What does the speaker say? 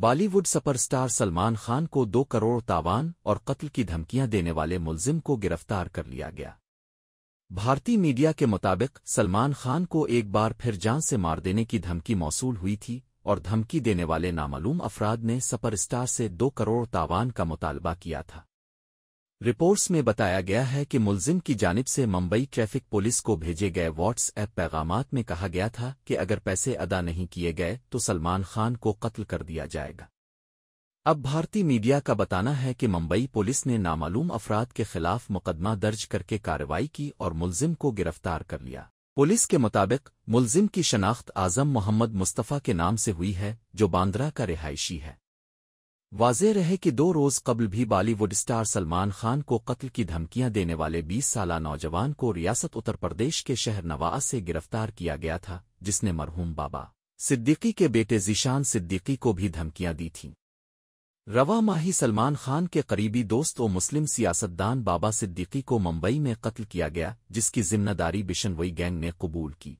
Bollywood superstar Salman Khan को दो करोड़ तावान और कत्ल की धमकियां देने वाले मुलजिम को गिरफ्तार कर लिया गया भारतीय मीडिया के मुताबिक सलमान खान को एक बार फिर जान से मार देने की धमकी मौसूल हुई थी और धमकी देने वाले नामालूम अफराद ने सुपरस्टार से दो करोड़ तावान का मुतालबा किया था रिपोर्ट्स में बताया गया है कि मुलजिम की जानब से मुंबई ट्रैफिक पुलिस को भेजे गए व्हाट्सएप पैगाम में कहा गया था कि अगर पैसे अदा नहीं किए गए तो सलमान खान को कत्ल कर दिया जाएगा अब भारतीय मीडिया का बताना है कि मुंबई पुलिस ने नामालूम अफराद के खिलाफ मुकदमा दर्ज करके कार्रवाई की और मुलजिम को गिरफ्तार कर लिया पुलिस के मुताबिक मुलजिम की शनाख्त आजम मोहम्मद मुस्तफ़ा के नाम से हुई है जो बांद्रा का रिहायशी है वाजह रहे कि दो रोज कबल भी बॉलीवुड स्टार सलमान खान को कत्ल की धमकियां देने वाले 20 साल नौजवान को रियासत उत्तर प्रदेश के शहर नवाज से गिरफ्तार किया गया था जिसने मरहूम बाबा सिद्दीकी के बेटे जीशान सिद्दीकी को भी धमकियां दी थीं रवा माही सलमान खान के करीबी दोस्त और मुस्लिम सियासतदान बाबा सिद्दीकी को मुंबई में कत्ल किया गया जिसकी जिम्मेदारी बिशनवई गैंग ने कबूल की